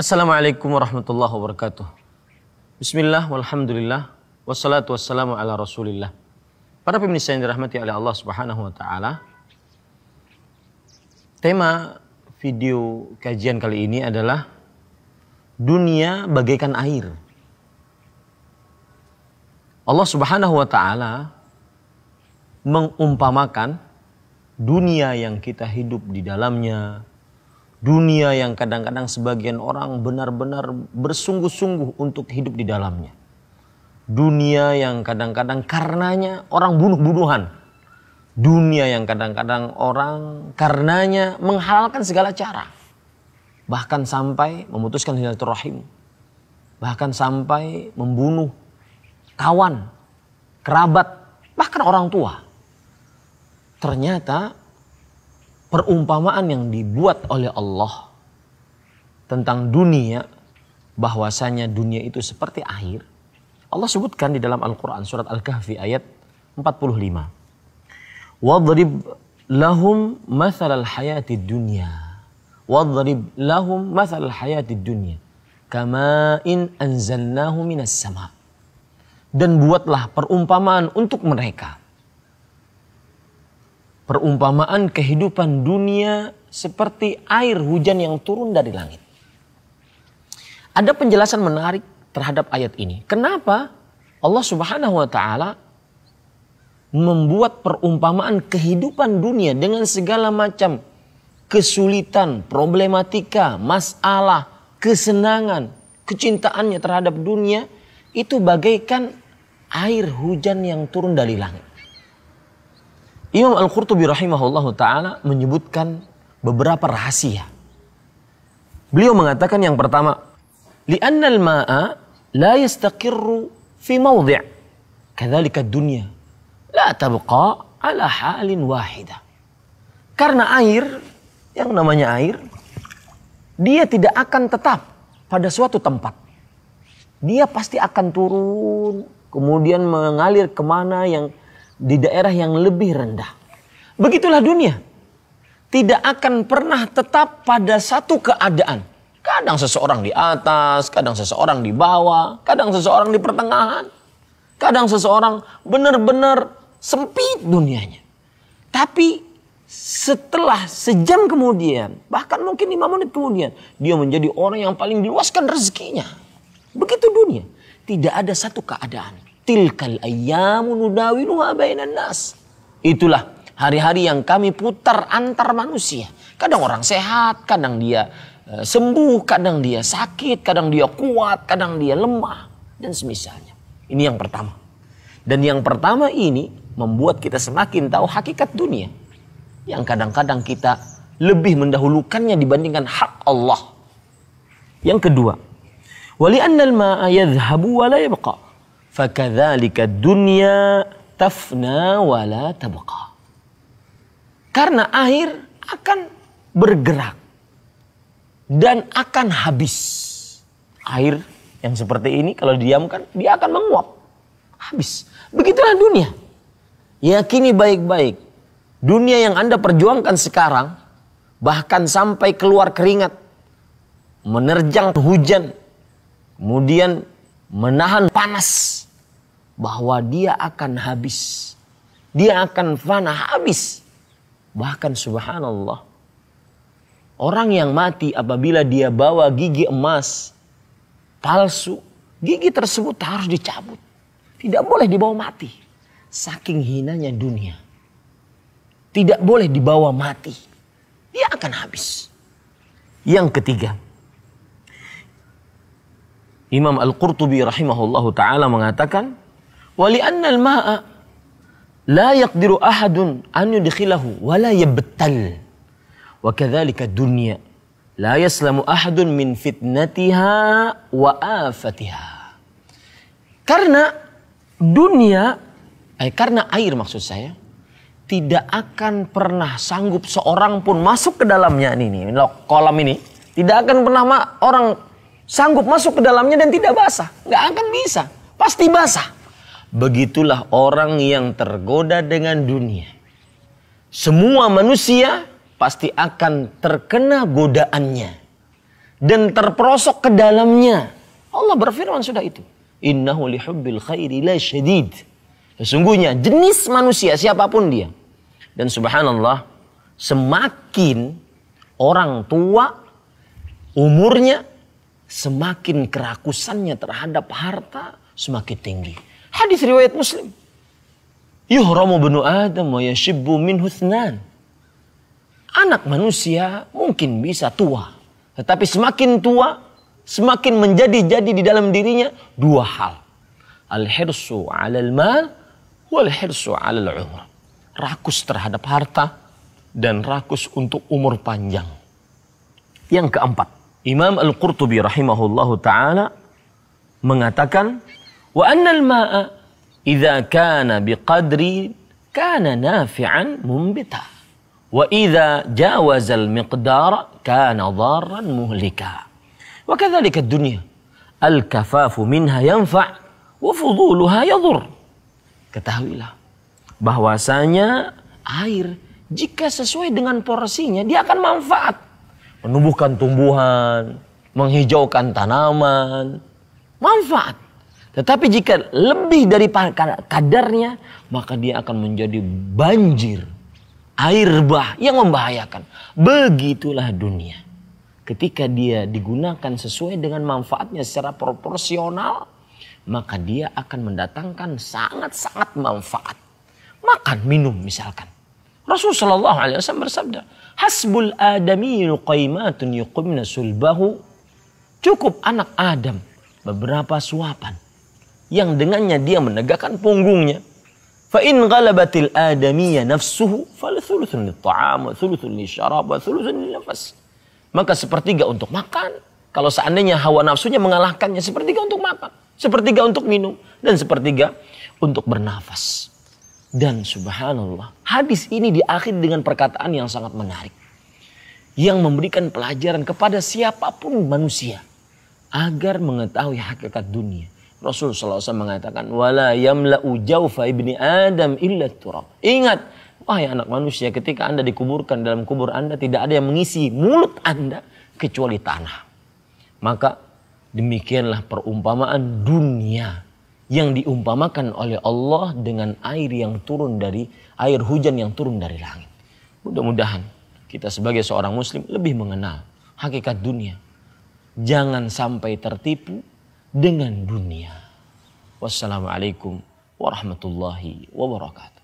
Assalamualaikum warahmatullahi wabarakatuh. Bismillah, walhamdulillah, wassalatu wassalamu ala rasulillah. Para pemirsa yang dirahmati oleh Allah subhanahu wa ta'ala, tema video kajian kali ini adalah dunia bagaikan air. Allah subhanahu wa ta'ala mengumpamakan dunia yang kita hidup di dalamnya, dunia yang kadang-kadang sebagian orang benar-benar bersungguh-sungguh untuk hidup di dalamnya. Dunia yang kadang-kadang karenanya orang bunuh-bunuhan. Dunia yang kadang-kadang orang karenanya menghalalkan segala cara. Bahkan sampai memutuskan silaturahim. Bahkan sampai membunuh kawan, kerabat, bahkan orang tua. Ternyata perumpamaan yang dibuat oleh Allah tentang dunia bahwasanya dunia itu seperti air. Allah sebutkan di dalam Al-Qur'an surat Al-Kahfi ayat 45. Wadrib lahum mathalal hayati dunya. Wadrib lahum mathalal hayati dunya. Kama in anzalnahu minas sama. Dan buatlah perumpamaan untuk mereka perumpamaan kehidupan dunia seperti air hujan yang turun dari langit. Ada penjelasan menarik terhadap ayat ini. Kenapa Allah Subhanahu wa taala membuat perumpamaan kehidupan dunia dengan segala macam kesulitan, problematika, masalah, kesenangan, kecintaannya terhadap dunia itu bagaikan air hujan yang turun dari langit. Imam Al-Qurtubi rahimahullah ta'ala menyebutkan beberapa rahasia. Beliau mengatakan yang pertama, لأن الماء لا يستقر في موضع كذلك الدنيا لا تبقى على حال واحدة karena air yang namanya air dia tidak akan tetap pada suatu tempat dia pasti akan turun kemudian mengalir kemana yang di daerah yang lebih rendah. Begitulah dunia. Tidak akan pernah tetap pada satu keadaan. Kadang seseorang di atas, kadang seseorang di bawah, kadang seseorang di pertengahan. Kadang seseorang benar-benar sempit dunianya. Tapi setelah sejam kemudian, bahkan mungkin lima menit kemudian, dia menjadi orang yang paling diluaskan rezekinya. Begitu dunia. Tidak ada satu keadaan tilkal ayyamu nudawiluha bainan nas. Itulah hari-hari yang kami putar antar manusia. Kadang orang sehat, kadang dia eh, sembuh, kadang dia sakit, kadang dia kuat, kadang dia lemah dan semisalnya. Ini yang pertama. Dan yang pertama ini membuat kita semakin tahu hakikat dunia. Yang kadang-kadang kita lebih mendahulukannya dibandingkan hak Allah. Yang kedua, wali annal ma'a yadhhabu wa Fakadzalika dunya tafna wala tabqa. Karena akhir akan bergerak dan akan habis. Air yang seperti ini kalau diamkan dia akan menguap. Habis. Begitulah dunia. Yakini baik-baik. Dunia yang Anda perjuangkan sekarang bahkan sampai keluar keringat, menerjang hujan, kemudian menahan panas bahwa dia akan habis. Dia akan fana habis. Bahkan subhanallah. Orang yang mati apabila dia bawa gigi emas palsu, gigi tersebut harus dicabut. Tidak boleh dibawa mati. Saking hinanya dunia. Tidak boleh dibawa mati. Dia akan habis. Yang ketiga, Imam Al-Qurtubi rahimahullahu taala mengatakan, "Wali al ma'a la yaqdiru ahadun an yudkhilahu wa la yabtal." Wa kadzalika dunya la yaslamu ahadun min fitnatiha wa afatiha. Karena dunia, eh, karena air maksud saya, tidak akan pernah sanggup seorang pun masuk ke dalamnya ini, ini kolam ini. Tidak akan pernah orang sanggup masuk ke dalamnya dan tidak basah. Nggak akan bisa. Pasti basah. Begitulah orang yang tergoda dengan dunia. Semua manusia pasti akan terkena godaannya. Dan terperosok ke dalamnya. Allah berfirman sudah itu. Innahu lihubbil khairi la syedid. Sesungguhnya jenis manusia siapapun dia. Dan subhanallah semakin orang tua umurnya semakin kerakusannya terhadap harta semakin tinggi. Hadis riwayat Muslim. Yuhramu benu Adam wa yashibbu min husnan. Anak manusia mungkin bisa tua. Tetapi semakin tua, semakin menjadi-jadi di dalam dirinya dua hal. Al-hirsu alal mal wal hirsu alal umur. Rakus terhadap harta dan rakus untuk umur panjang. Yang keempat, Imam Al-Qurtubi rahimahullahu taala mengatakan wa annal ma'a idza kana biqadri kana nafi'an mumbita wa idza jawaza al-miqdara kana dharran muhlika wa kadzalika ad-dunya al-kafafu minha yanfa' wa fuduluha yadhur ketahuilah bahwasanya air jika sesuai dengan porsinya dia akan manfaat menumbuhkan tumbuhan, menghijaukan tanaman, manfaat. Tetapi jika lebih dari kadarnya, maka dia akan menjadi banjir, air bah yang membahayakan. Begitulah dunia. Ketika dia digunakan sesuai dengan manfaatnya secara proporsional, maka dia akan mendatangkan sangat-sangat manfaat. Makan, minum misalkan Rasul Shallallahu Alaihi Wasallam bersabda, hasbul adamiyu qaimatun yuqimna sulbahu. Cukup anak Adam beberapa suapan yang dengannya dia menegakkan punggungnya. Fa in ghalabatil adamiyya nafsuhu fal thuluthun lit-ta'am wa thuluthun lisyarab wa thuluthun nafas. Maka sepertiga untuk makan. Kalau seandainya hawa nafsunya mengalahkannya sepertiga untuk makan, sepertiga untuk minum dan sepertiga untuk bernafas. Dan subhanallah, hadis ini diakhiri dengan perkataan yang sangat menarik. Yang memberikan pelajaran kepada siapapun manusia. Agar mengetahui hakikat dunia. Rasul SAW mengatakan, Wala yamla'u jawfa ibni Adam illa turab. Ingat, wahai anak manusia, ketika anda dikuburkan dalam kubur anda, tidak ada yang mengisi mulut anda kecuali tanah. Maka demikianlah perumpamaan dunia yang diumpamakan oleh Allah dengan air yang turun dari air hujan yang turun dari langit. Mudah-mudahan kita sebagai seorang muslim lebih mengenal hakikat dunia. Jangan sampai tertipu dengan dunia. Wassalamualaikum warahmatullahi wabarakatuh.